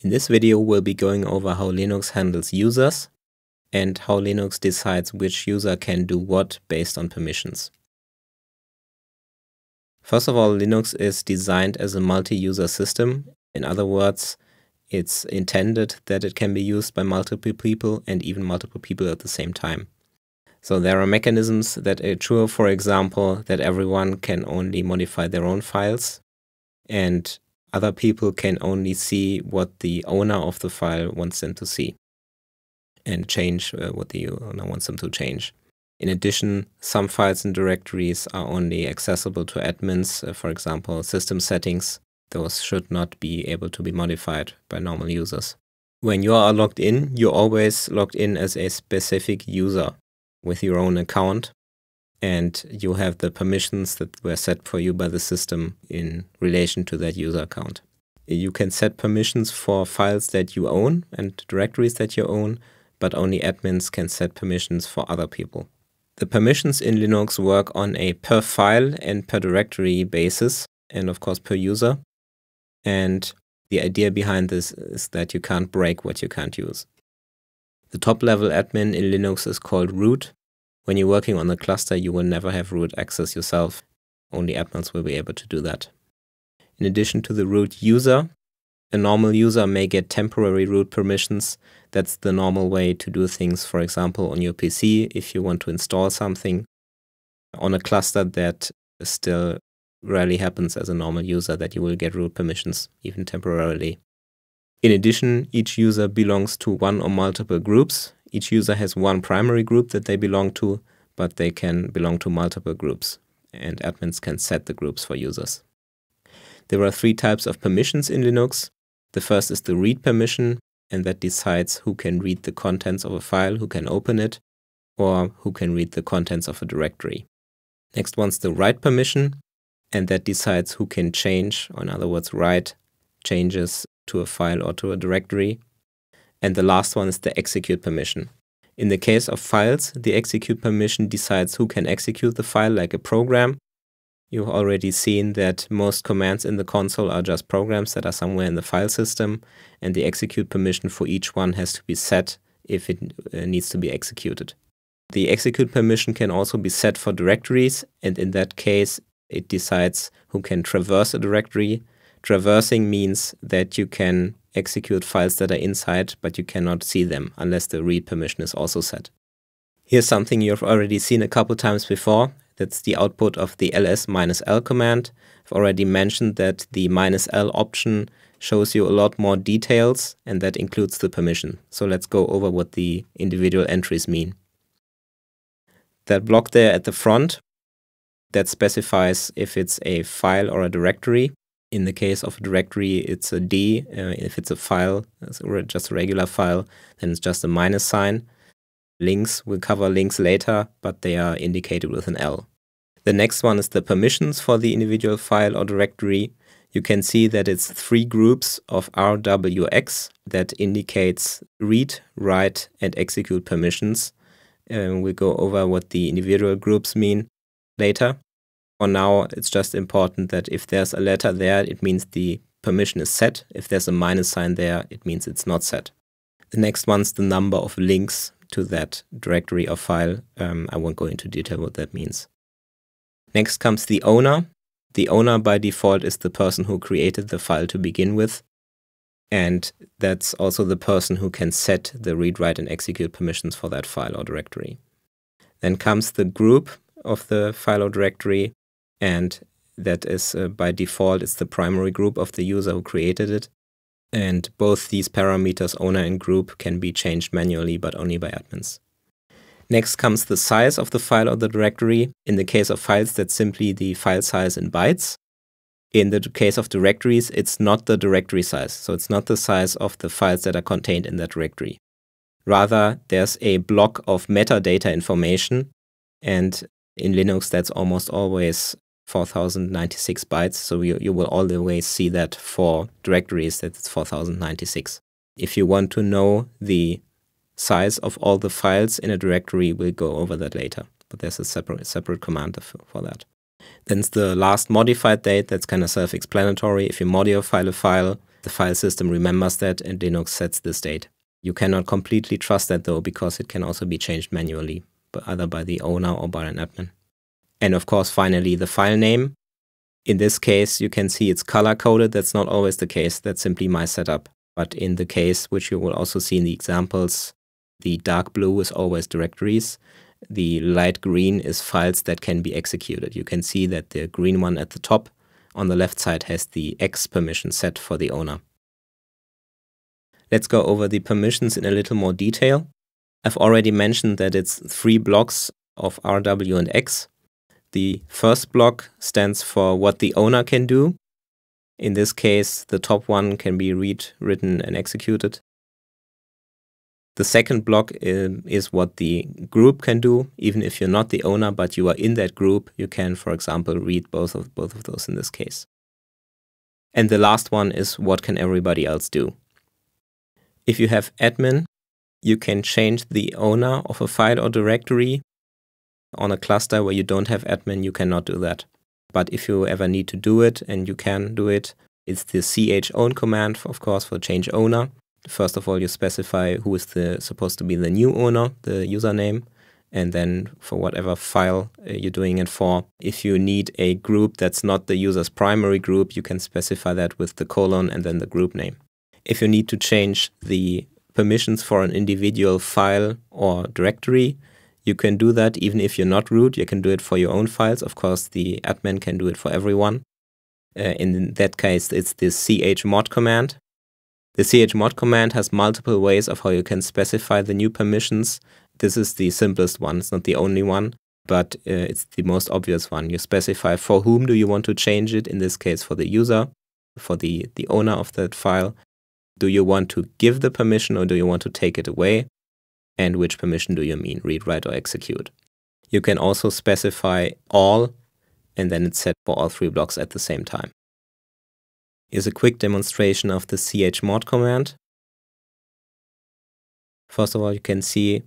In this video we'll be going over how Linux handles users and how Linux decides which user can do what based on permissions. First of all, Linux is designed as a multi-user system. In other words, it's intended that it can be used by multiple people and even multiple people at the same time. So there are mechanisms that ensure, for example, that everyone can only modify their own files and other people can only see what the owner of the file wants them to see and change uh, what the owner wants them to change. In addition, some files and directories are only accessible to admins, uh, for example, system settings. Those should not be able to be modified by normal users. When you are logged in, you're always logged in as a specific user with your own account and you have the permissions that were set for you by the system in relation to that user account. You can set permissions for files that you own and directories that you own, but only admins can set permissions for other people. The permissions in Linux work on a per file and per directory basis, and of course per user. And the idea behind this is that you can't break what you can't use. The top level admin in Linux is called root, when you're working on a cluster, you will never have root access yourself. Only admins will be able to do that. In addition to the root user, a normal user may get temporary root permissions. That's the normal way to do things, for example, on your PC if you want to install something on a cluster that still rarely happens as a normal user that you will get root permissions even temporarily. In addition, each user belongs to one or multiple groups, each user has one primary group that they belong to, but they can belong to multiple groups, and admins can set the groups for users. There are three types of permissions in Linux. The first is the read permission, and that decides who can read the contents of a file, who can open it, or who can read the contents of a directory. Next one's the write permission, and that decides who can change, or in other words, write changes to a file or to a directory. And the last one is the execute permission. In the case of files, the execute permission decides who can execute the file like a program. You've already seen that most commands in the console are just programs that are somewhere in the file system, and the execute permission for each one has to be set if it uh, needs to be executed. The execute permission can also be set for directories, and in that case, it decides who can traverse a directory, Traversing means that you can execute files that are inside, but you cannot see them unless the read permission is also set. Here's something you've already seen a couple times before. That's the output of the ls l command. I've already mentioned that the minus l option shows you a lot more details and that includes the permission. So let's go over what the individual entries mean. That block there at the front, that specifies if it's a file or a directory. In the case of a directory, it's a D. Uh, if it's a file, or just a regular file, then it's just a minus sign. Links, we'll cover links later, but they are indicated with an L. The next one is the permissions for the individual file or directory. You can see that it's three groups of RWX that indicates read, write, and execute permissions. Um, we'll go over what the individual groups mean later. For now, it's just important that if there's a letter there, it means the permission is set. If there's a minus sign there, it means it's not set. The next one's the number of links to that directory or file. Um, I won't go into detail what that means. Next comes the owner. The owner by default is the person who created the file to begin with. And that's also the person who can set the read, write, and execute permissions for that file or directory. Then comes the group of the file or directory and that is uh, by default it's the primary group of the user who created it and both these parameters owner and group can be changed manually but only by admins next comes the size of the file or the directory in the case of files that's simply the file size in bytes in the case of directories it's not the directory size so it's not the size of the files that are contained in that directory rather there's a block of metadata information and in linux that's almost always 4096 bytes. So you, you will always see that for directories that it's 4096. If you want to know the size of all the files in a directory, we'll go over that later. But there's a separate, separate command for that. Then the last modified date. That's kind of self-explanatory. If you modify a file, the file system remembers that and Linux sets this date. You cannot completely trust that though, because it can also be changed manually, but either by the owner or by an admin. And of course, finally, the file name. In this case, you can see it's color coded. That's not always the case. That's simply my setup. But in the case, which you will also see in the examples, the dark blue is always directories. The light green is files that can be executed. You can see that the green one at the top on the left side has the X permission set for the owner. Let's go over the permissions in a little more detail. I've already mentioned that it's three blocks of RW and X. The first block stands for what the owner can do. In this case, the top one can be read, written, and executed. The second block um, is what the group can do. Even if you're not the owner, but you are in that group, you can, for example, read both of both of those in this case. And the last one is what can everybody else do? If you have admin, you can change the owner of a file or directory on a cluster where you don't have admin, you cannot do that. But if you ever need to do it, and you can do it, it's the ch own command, of course, for change owner. First of all, you specify who is the supposed to be the new owner, the username, and then for whatever file uh, you're doing it for. If you need a group that's not the user's primary group, you can specify that with the colon and then the group name. If you need to change the permissions for an individual file or directory, you can do that even if you're not root. You can do it for your own files. Of course, the admin can do it for everyone. Uh, in that case, it's the chmod command. The chmod command has multiple ways of how you can specify the new permissions. This is the simplest one. It's not the only one, but uh, it's the most obvious one. You specify for whom do you want to change it, in this case for the user, for the, the owner of that file. Do you want to give the permission or do you want to take it away? and which permission do you mean, read, write, or execute. You can also specify all, and then it's set for all three blocks at the same time. Here's a quick demonstration of the chmod command. First of all, you can see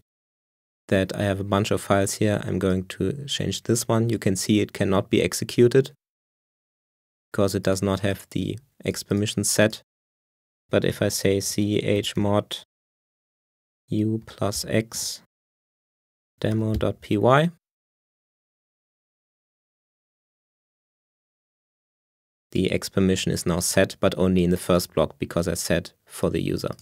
that I have a bunch of files here. I'm going to change this one. You can see it cannot be executed because it does not have the X permission set. But if I say chmod u plus x demo.py. The X permission is now set, but only in the first block because I set for the user.